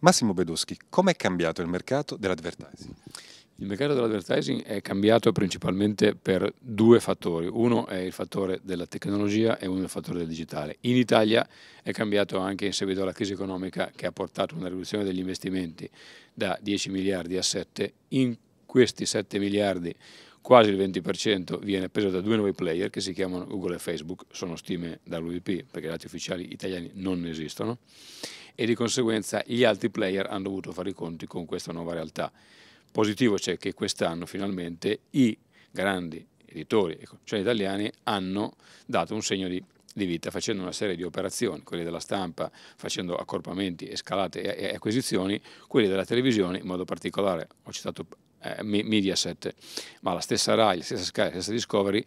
Massimo Bedoschi, com'è cambiato il mercato dell'advertising? Il mercato dell'advertising è cambiato principalmente per due fattori. Uno è il fattore della tecnologia e uno è il fattore del digitale. In Italia è cambiato anche in seguito alla crisi economica che ha portato una riduzione degli investimenti da 10 miliardi a 7. In questi 7 miliardi quasi il 20% viene preso da due nuovi player che si chiamano Google e Facebook, sono stime dall'UDP perché i dati ufficiali italiani non esistono e di conseguenza gli altri player hanno dovuto fare i conti con questa nuova realtà. Positivo c'è che quest'anno finalmente i grandi editori e concessionari italiani hanno dato un segno di, di, vita facendo una serie di operazioni, quelli della stampa, facendo accorpamenti e scalate e, acquisizioni, quelli della televisione in modo particolare, ho citato eh, Mediaset, ma la stessa RAI, la stessa Sky, la stessa Discovery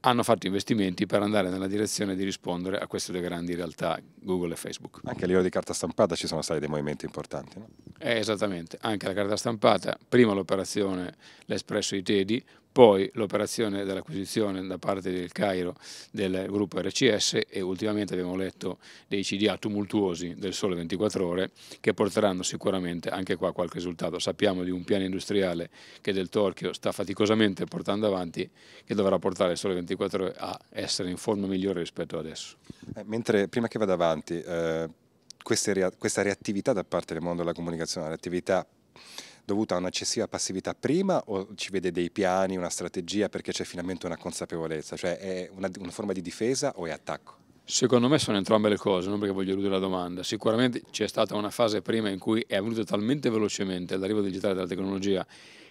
hanno fatto investimenti per andare nella direzione di rispondere a queste due grandi realtà, Google e Facebook. Anche a livello di carta stampata ci sono stati dei movimenti importanti. No? Eh, esattamente, anche la carta stampata, prima l'operazione l'Espresso Itedi, poi l'operazione dell'acquisizione da parte del Cairo del gruppo RCS e ultimamente abbiamo letto dei CDA tumultuosi del sole 24 ore che porteranno sicuramente anche qua qualche risultato. Sappiamo di un piano industriale che del Torchio sta faticosamente portando avanti che dovrà portare il sole 24 ore a essere in forma migliore rispetto ad adesso. Eh, mentre prima che vada avanti, eh, questa reattività da parte del mondo della comunicazione, reattività dovuta a un'eccessiva passività prima o ci vede dei piani, una strategia perché c'è finalmente una consapevolezza? Cioè è una, una forma di difesa o è attacco? Secondo me sono entrambe le cose, non perché voglio eludere la domanda. Sicuramente c'è stata una fase prima in cui è avvenuto talmente velocemente l'arrivo digitale della tecnologia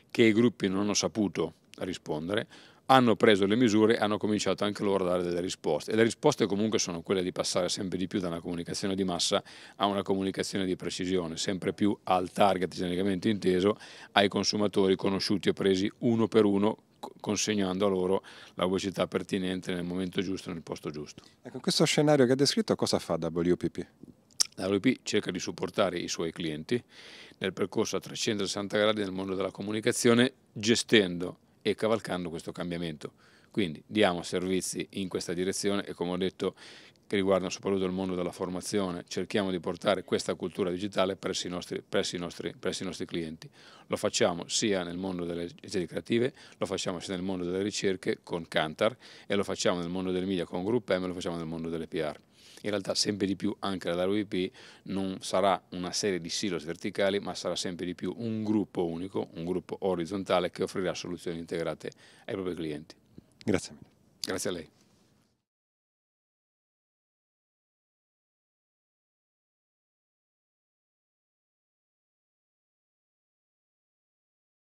che i gruppi non hanno saputo rispondere hanno preso le misure e hanno cominciato anche loro a dare delle risposte. E le risposte comunque sono quelle di passare sempre di più da una comunicazione di massa a una comunicazione di precisione, sempre più al target genericamente inteso, ai consumatori conosciuti e presi uno per uno consegnando a loro la velocità pertinente nel momento giusto, nel posto giusto. Ecco, questo scenario che ha descritto cosa fa WPP? La WP cerca di supportare i suoi clienti nel percorso a 360 gradi nel mondo della comunicazione gestendo e cavalcando questo cambiamento. Quindi diamo servizi in questa direzione e come ho detto che riguardano soprattutto il mondo della formazione, cerchiamo di portare questa cultura digitale presso i nostri, presso i nostri, presso i nostri clienti. Lo facciamo sia nel mondo delle aziende creative, lo facciamo sia nel mondo delle ricerche con Cantar e lo facciamo nel mondo delle media con Group M e lo facciamo nel mondo delle PR. In realtà sempre di più anche la WP non sarà una serie di silos verticali, ma sarà sempre di più un gruppo unico, un gruppo orizzontale che offrirà soluzioni integrate ai propri clienti. Grazie mille. Grazie a lei.